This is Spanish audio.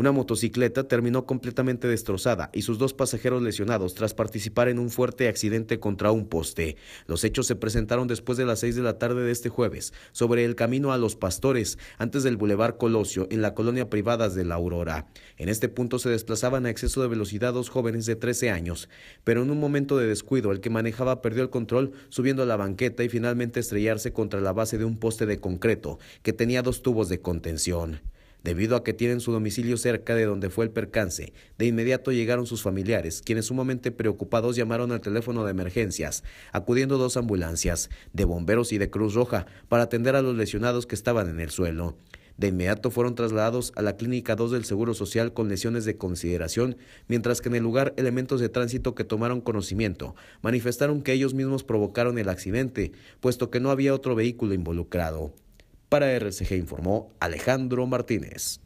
Una motocicleta terminó completamente destrozada y sus dos pasajeros lesionados tras participar en un fuerte accidente contra un poste. Los hechos se presentaron después de las seis de la tarde de este jueves, sobre el camino a Los Pastores, antes del Boulevard Colosio, en la colonia Privadas de la Aurora. En este punto se desplazaban a exceso de velocidad dos jóvenes de 13 años, pero en un momento de descuido el que manejaba perdió el control subiendo a la banqueta y finalmente estrellarse contra la base de un poste de concreto que tenía dos tubos de contención. Debido a que tienen su domicilio cerca de donde fue el percance, de inmediato llegaron sus familiares, quienes sumamente preocupados llamaron al teléfono de emergencias, acudiendo dos ambulancias, de bomberos y de Cruz Roja, para atender a los lesionados que estaban en el suelo. De inmediato fueron trasladados a la Clínica 2 del Seguro Social con lesiones de consideración, mientras que en el lugar elementos de tránsito que tomaron conocimiento manifestaron que ellos mismos provocaron el accidente, puesto que no había otro vehículo involucrado. Para RCG informó Alejandro Martínez.